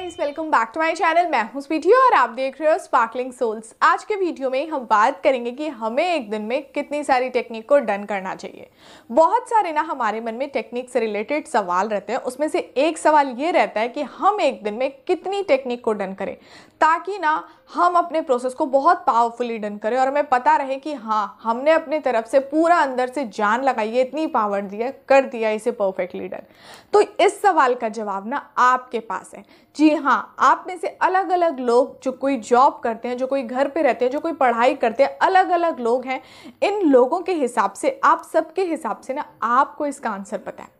guys welcome back to my channel मैं हूं स्वीटी और आप देख रहे हो स्पार्कलिंग सोल्स आज के वीडियो में हम बात करेंगे कि हमें एक दिन में कितनी सारी टेक्निक को डन करना चाहिए बहुत सारे ना हमारे मन में टेक्निक से रिलेटेड सवाल रहते हैं उसमें से एक सवाल ये रहता है कि हम एक दिन में कितनी टेक्निक को डन करें ताकि ना हम अपने प्रोसेस को बहुत पावरफुली डन करें और हमें पता रहे कि हाँ हमने अपने तरफ से पूरा अंदर से जान लगाई है इतनी पावर दिया कर दिया इसे परफेक्टली डन तो इस सवाल का जवाब ना आपके पास है जी जी हाँ आप में से अलग अलग लोग जो कोई जॉब करते हैं जो कोई घर पे रहते हैं जो कोई पढ़ाई करते हैं अलग अलग लोग हैं इन लोगों के हिसाब से आप सबके हिसाब से ना आपको इसका आंसर पता है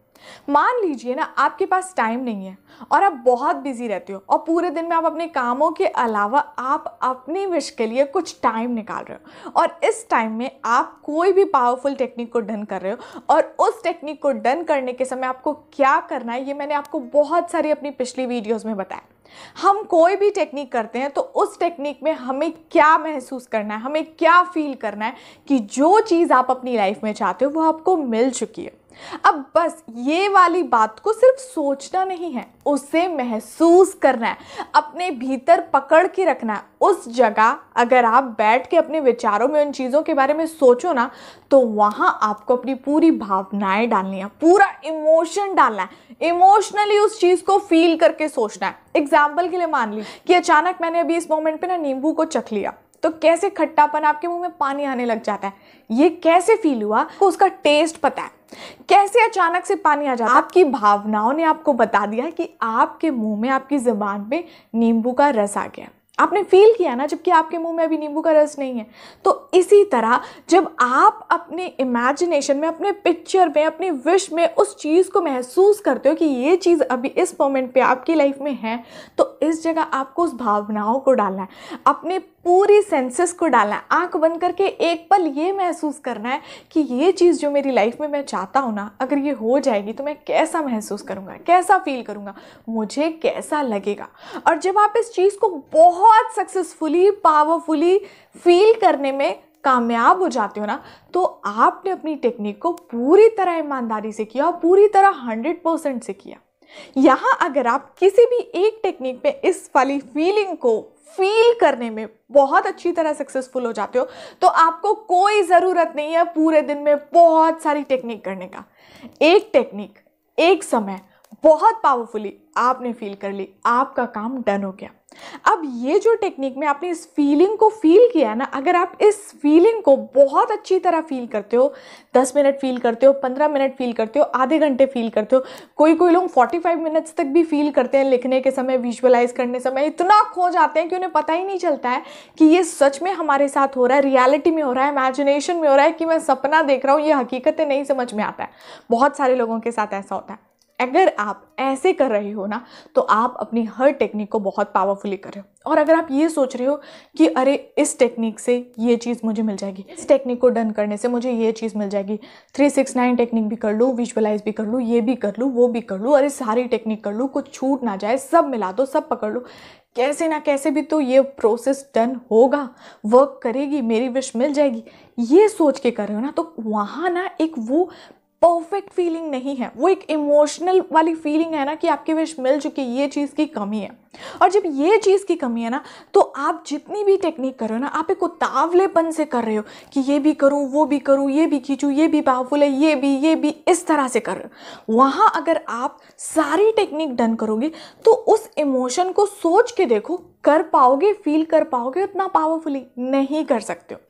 मान लीजिए ना आपके पास टाइम नहीं है और आप बहुत बिजी रहते हो और पूरे दिन में आप अपने कामों के अलावा आप अपनी विश के लिए कुछ टाइम निकाल रहे हो और इस टाइम में आप कोई भी पावरफुल टेक्निक को डन कर रहे हो और उस टेक्निक को डन करने के समय आपको क्या करना है ये मैंने आपको बहुत सारी अपनी पिछली वीडियोज़ में बताया हम कोई भी टेक्निक करते हैं तो उस टेक्निक में हमें क्या महसूस करना है हमें क्या फील करना है कि जो चीज़ आप अपनी लाइफ में चाहते हो वो आपको मिल चुकी है अब बस ये वाली बात को सिर्फ सोचना नहीं है उसे महसूस करना है अपने भीतर पकड़ के रखना है उस जगह अगर आप बैठ के अपने विचारों में उन चीज़ों के बारे में सोचो ना तो वहाँ आपको अपनी पूरी भावनाएं डालनी है पूरा इमोशन डालना है इमोशनली उस चीज़ को फील करके सोचना है एग्जाम्पल के लिए मान ली कि अचानक मैंने अभी इस मोमेंट पे ना नींबू को चख लिया तो कैसे खट्टापन आपके मुंह में पानी आने लग जाता है ये कैसे फील हुआ तो उसका टेस्ट पता है कैसे अचानक से पानी आ जाता आपकी भावनाओं ने आपको बता दिया कि आपके मुंह में आपकी जबान में नींबू का रस आ गया आपने फील किया ना जबकि आपके मुंह में अभी नींबू का रस नहीं है तो इसी तरह जब आप अपने इमेजिनेशन में अपने पिक्चर में अपने विश में उस चीज़ को महसूस करते हो कि ये चीज़ अभी इस मोमेंट पे आपकी लाइफ में है तो इस जगह आपको उस भावनाओं को डालना है अपने पूरी सेंसेस को डालना है आंख बंद करके एक पल ये महसूस करना है कि ये चीज़ जो मेरी लाइफ में मैं चाहता हूँ ना अगर ये हो जाएगी तो मैं कैसा महसूस करूँगा कैसा फील करूँगा मुझे कैसा लगेगा और जब आप इस चीज़ को बहुत सक्सेसफुली पावरफुली फील करने में कामयाब हो जाते हो ना तो आपने अपनी टेक्निक को पूरी तरह ईमानदारी से किया और पूरी तरह हंड्रेड परसेंट से किया यहाँ अगर आप किसी भी एक टेक्निक में इस वाली फीलिंग को फील करने में बहुत अच्छी तरह सक्सेसफुल हो जाते हो तो आपको कोई ज़रूरत नहीं है पूरे दिन में बहुत सारी टेक्निक करने का एक टेक्निक एक समय बहुत पावरफुली आपने फील कर ली आपका काम डन हो गया अब ये जो टेक्निक में आपने इस फीलिंग को फील किया ना अगर आप इस फीलिंग को बहुत अच्छी तरह फील करते हो दस मिनट फील करते हो पंद्रह मिनट फील करते हो आधे घंटे फील करते हो कोई कोई लोग फोर्टी फाइव मिनट्स तक भी फील करते हैं लिखने के समय विजुअलाइज करने समय इतना खो जाते हैं कि उन्हें पता ही नहीं चलता है कि ये सच में हमारे साथ हो रहा है रियलिटी में हो रहा है इमेजिनेशन में हो रहा है कि मैं सपना देख रहा हूँ ये हकीकतें नहीं समझ में आता है बहुत सारे लोगों के साथ ऐसा होता है अगर आप ऐसे कर रहे हो ना तो आप अपनी हर टेक्निक को बहुत पावरफुली कर रहे हो और अगर आप ये सोच रहे हो कि अरे इस टेक्निक से ये चीज़ मुझे मिल जाएगी इस टेक्निक को डन करने से मुझे ये चीज़ मिल जाएगी थ्री सिक्स नाइन टेक्निक भी कर लूँ विजुअलाइज भी कर लूँ ये भी कर लूँ वो भी कर लूँ अरे सारी टेक्निक कर लूँ कुछ छूट ना जाए सब मिला दो सब पकड़ लो कैसे ना कैसे भी तो ये प्रोसेस डन होगा वर्क करेगी मेरी विश मिल जाएगी ये सोच के कर रहे हो ना तो वहाँ ना एक वो परफेक्ट फीलिंग नहीं है वो एक इमोशनल वाली फीलिंग है ना कि आपकी विश मिल चुकी है ये चीज़ की कमी है और जब ये चीज़ की कमी है ना तो आप जितनी भी टेक्निक कर रहे हो ना आप एक उतावलेपन से कर रहे हो कि ये भी करूँ वो भी करूँ ये भी खींचूँ ये भी पावरफुल है ये भी ये भी इस तरह से कर रहे हो वहाँ अगर आप सारी टेक्निक डन करोगे तो उस इमोशन को सोच के देखो कर पाओगे फील कर पाओगे उतना पावरफुली नहीं कर सकते हो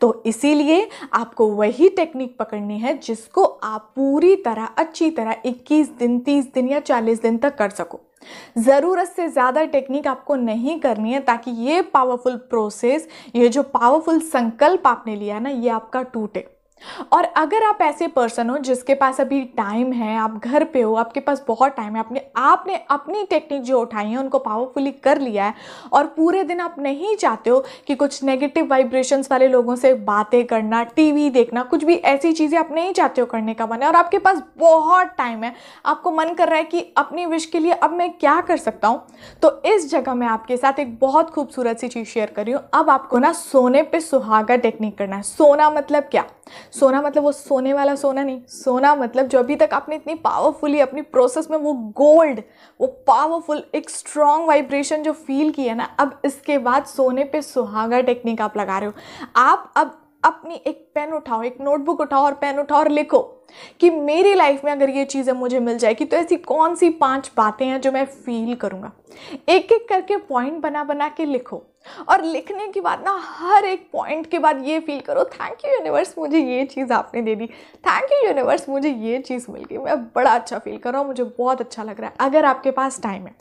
तो इसीलिए आपको वही टेक्निक पकड़नी है जिसको आप पूरी तरह अच्छी तरह 21 दिन 30 दिन या 40 दिन तक कर सको ज़रूरत से ज़्यादा टेक्निक आपको नहीं करनी है ताकि ये पावरफुल प्रोसेस ये जो पावरफुल संकल्प आपने लिया ना ये आपका टूटे और अगर आप ऐसे पर्सन हो जिसके पास अभी टाइम है आप घर पे हो आपके पास बहुत टाइम है आपने आपने अपनी टेक्निक जो उठाई है उनको पावरफुली कर लिया है और पूरे दिन आप नहीं चाहते हो कि कुछ नेगेटिव वाइब्रेशंस वाले लोगों से बातें करना टीवी देखना कुछ भी ऐसी चीज़ें आप नहीं चाहते हो करने का मन है और आपके पास बहुत टाइम है आपको मन कर रहा है कि अपनी विश के लिए अब मैं क्या कर सकता हूँ तो इस जगह मैं आपके साथ एक बहुत खूबसूरत सी चीज़ शेयर कर रही हूँ अब आपको ना सोने पर सुहागा टेक्निक करना है सोना मतलब क्या सोना मतलब वो सोने वाला सोना नहीं सोना मतलब जो अभी तक आपने इतनी पावरफुली अपनी प्रोसेस में वो गोल्ड वो पावरफुल एक स्ट्रॉन्ग वाइब्रेशन जो फील की है ना अब इसके बाद सोने पे सुहागा टेक्निक आप लगा रहे हो आप अब अपनी एक पेन उठाओ एक नोटबुक उठाओ और पेन उठाओ और लिखो कि मेरी लाइफ में अगर ये चीज़ें मुझे मिल जाएगी तो ऐसी कौन सी पांच बातें हैं जो मैं फील करूँगा एक एक करके पॉइंट बना बना के लिखो और लिखने के बाद ना हर एक पॉइंट के बाद ये फील करो थैंक यू यूनिवर्स मुझे ये चीज़ आपने दे दी थैंक यू यूनिवर्स मुझे ये चीज़ मिल गई मैं बड़ा अच्छा फील कर रहा हूँ मुझे बहुत अच्छा लग रहा है अगर आपके पास टाइम है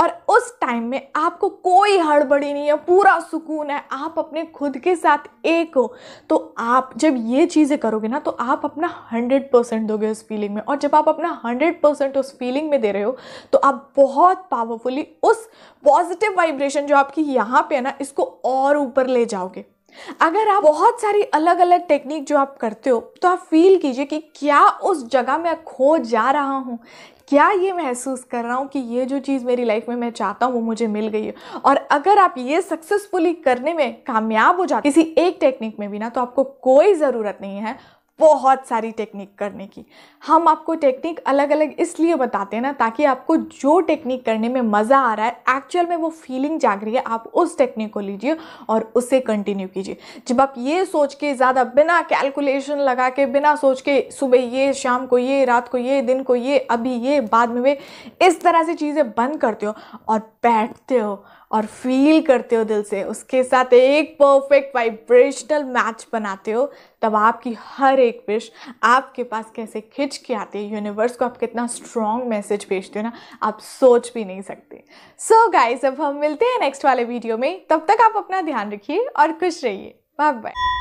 और उस टाइम में आपको कोई हड़बड़ी नहीं है पूरा सुकून है आप अपने खुद के साथ एक हो तो आप जब ये चीज़ें करोगे ना तो आप अपना हंड्रेड परसेंट दोगे उस फीलिंग में और जब आप अपना हंड्रेड परसेंट उस फीलिंग में दे रहे हो तो आप बहुत पावरफुली उस पॉजिटिव वाइब्रेशन जो आपकी यहाँ पे है ना द्वारा इसको और ऊपर ले जाओगे अगर आप बहुत सारी अलग अलग टेक्निक जो आप करते हो तो आप फील कीजिए कि क्या उस जगह में खो जा रहा हूँ क्या ये महसूस कर रहा हूँ कि ये जो चीज़ मेरी लाइफ में मैं चाहता हूँ वो मुझे मिल गई है और अगर आप ये सक्सेसफुली करने में कामयाब हो जाते किसी एक टेक्निक में भी ना तो आपको कोई ज़रूरत नहीं है बहुत सारी टेक्निक करने की हम आपको टेक्निक अलग अलग इसलिए बताते हैं ना ताकि आपको जो टेक्निक करने में मज़ा आ रहा है एक्चुअल में वो फीलिंग जाग रही है आप उस टेक्निक को लीजिए और उसे कंटिन्यू कीजिए जब आप ये सोच के ज़्यादा बिना कैलकुलेशन लगा के बिना सोच के सुबह ये शाम को ये रात को ये दिन को ये अभी ये बाद में वे इस तरह से चीज़ें बंद करते हो और बैठते हो और फील करते हो दिल से उसके साथ एक परफेक्ट वाइब्रेशनल मैच बनाते हो तब आपकी हर एक विश आपके पास कैसे खिंच के आती है यूनिवर्स को आप कितना स्ट्रॉन्ग मैसेज भेजते हो ना आप सोच भी नहीं सकते सो so गाइस अब हम मिलते हैं नेक्स्ट वाले वीडियो में तब तक आप अपना ध्यान रखिए और खुश रहिए बाय बाय